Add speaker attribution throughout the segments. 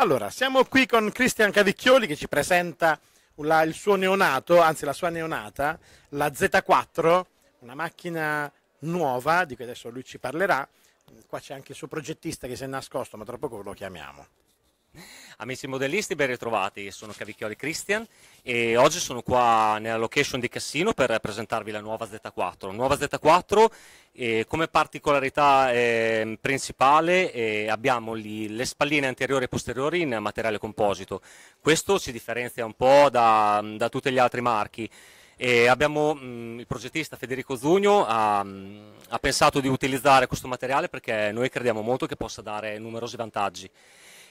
Speaker 1: Allora, siamo qui con Cristian Cavicchioli che ci presenta la, il suo neonato, anzi la sua neonata, la Z4, una macchina nuova di cui adesso lui ci parlerà. Qua c'è anche il suo progettista che si è nascosto, ma tra poco lo chiamiamo.
Speaker 2: Amici modellisti, ben ritrovati, sono Cavicchioli Christian e oggi sono qua nella location di Cassino per presentarvi la nuova Z4. Nuova Z4 eh, come particolarità eh, principale eh, abbiamo lì le spalline anteriori e posteriori in materiale composito. Questo ci differenzia un po' da, da tutti gli altri marchi. E abbiamo mh, mm, il progettista Federico Zugno ha, mm, ha pensato di utilizzare questo materiale perché noi crediamo molto che possa dare numerosi vantaggi.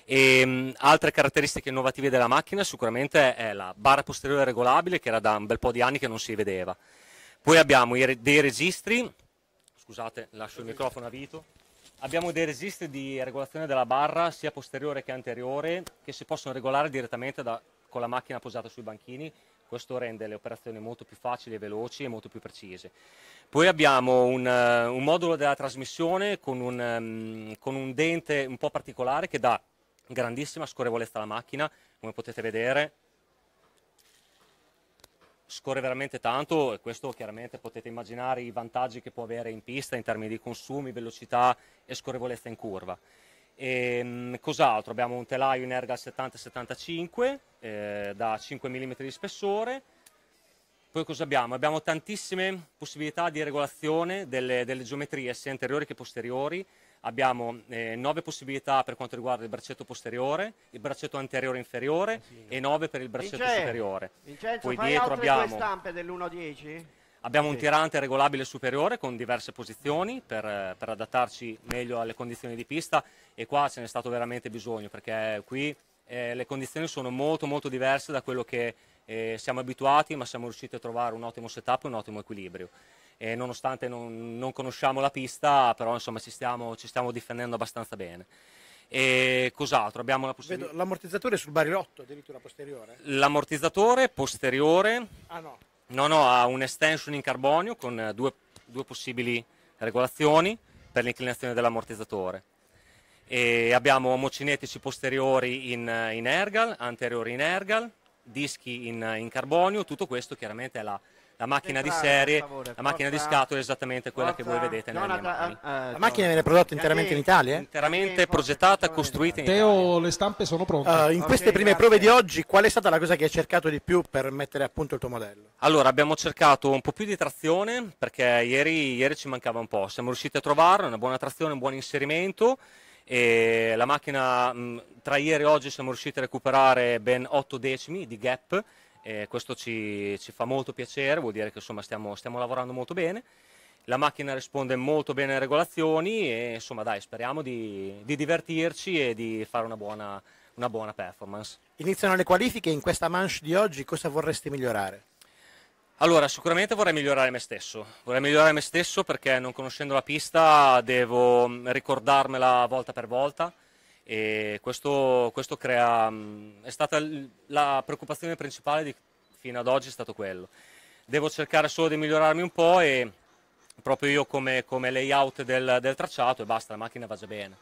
Speaker 2: E, ehm, altre caratteristiche innovative della macchina sicuramente è la barra posteriore regolabile che era da un bel po' di anni che non si vedeva. Poi abbiamo dei registri, scusate lascio il microfono a Vito, abbiamo dei registri di regolazione della barra sia posteriore che anteriore che si possono regolare direttamente da, con la macchina posata sui banchini questo rende le operazioni molto più facili e veloci e molto più precise. Poi abbiamo un, uh, un modulo della trasmissione con un, um, con un, dente un po' particolare che dà grandissima scorrevolezza alla macchina, come potete vedere scorre veramente tanto e questo chiaramente potete immaginare i vantaggi che può avere in pista in termini di consumi, velocità e scorrevolezza in curva. Ehm, cos'altro? Abbiamo un telaio in erga 70-75 eh, da 5 mm di spessore, poi cosa abbiamo? Abbiamo tantissime possibilità di regolazione delle, delle geometrie, sia anteriori che posteriori. Abbiamo eh, 9 possibilità per quanto riguarda il braccetto posteriore, il braccetto anteriore inferiore sì. e nove per il braccetto Vincenzo, superiore. Vincenzo, Poi dietro abbiamo stampe
Speaker 1: dell'1-10.
Speaker 2: Abbiamo sì. un tirante regolabile superiore con diverse posizioni per, per adattarci meglio alle condizioni di pista e qua ce n'è stato veramente bisogno perché qui eh, le condizioni sono molto molto diverse da quello che eh, siamo abituati ma siamo riusciti a trovare un ottimo setup e un ottimo equilibrio. Eh, nonostante non, non, conosciamo la pista, però insomma, ci, stiamo, ci stiamo difendendo abbastanza bene. E cos'altro? Abbiamo la possibilità.
Speaker 1: l'ammortizzatore sul barilotto, addirittura posteriore.
Speaker 2: L'ammortizzatore posteriore. Ah no. No, no, ha un extension in carbonio con due, due possibili regolazioni per l'inclinazione dell'ammortizzatore. E abbiamo omocinetici posteriori in, in ergal, anteriori in ergal, dischi in, in carbonio, tutto questo chiaramente è la, la macchina di serie, favore, eh, la macchina di scatole è esattamente quella forza, che voi vedete nelle mie mani. Eh, eh, la macchina
Speaker 1: viene prodotta interamente in Italia?
Speaker 2: Interamente progettata, costruita in Italia.
Speaker 1: Teo, le stampe sono pronte. Uh, in okay, queste prime grazie. prove di oggi, qual è stata la cosa che hai cercato di più per mettere a punto il tuo modello?
Speaker 2: Allora, abbiamo cercato un po' più di trazione, perché ieri, ieri ci mancava un po'. Siamo riusciti a trovarla, una buona trazione, un buon inserimento e la macchina mh, mm, tra ieri e oggi siamo riusciti a recuperare ben 8 decimi di gap, e questo ci, ci fa molto piacere, vuol dire che insomma, stiamo, stiamo lavorando molto bene la macchina risponde molto bene alle regolazioni e insomma dai speriamo di, di divertirci e di fare una buona, una buona performance.
Speaker 1: Iniziano le qualifiche in questa manche di oggi, cosa vorresti
Speaker 2: migliorare? Allora, sicuramente vorrei migliorare me stesso. Vorrei migliorare me stesso perché non conoscendo la pista devo mm, ricordarmela volta per volta e questo, questo crea... Mm, è stata la preoccupazione principale di, fino ad oggi è stato quello. Devo cercare solo di migliorarmi un po' e proprio io come, come layout del, del tracciato e basta, la macchina va già bene.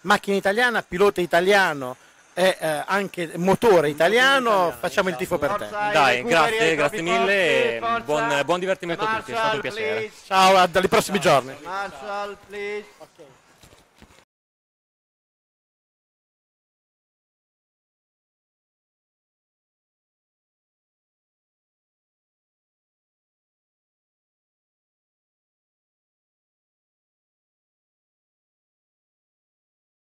Speaker 1: Macchina italiana, pilota italiano, è eh, anche motore italiano, italiano facciamo esatto. il tifo per te. Dai, grazie, grazie mille, forza, buon, buon divertimento Marshall, a tutti, è stato un piacere. Please.
Speaker 2: Ciao, a, dai prossimi Ciao. giorni. Marshall,